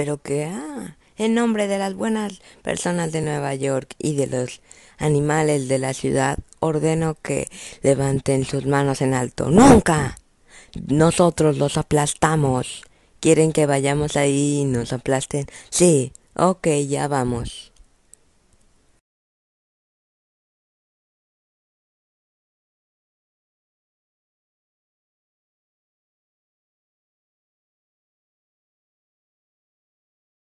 pero que, ah, en nombre de las buenas personas de Nueva York y de los animales de la ciudad, ordeno que levanten sus manos en alto. ¡Nunca! Nosotros los aplastamos. ¿Quieren que vayamos ahí y nos aplasten? Sí, ok, ya vamos.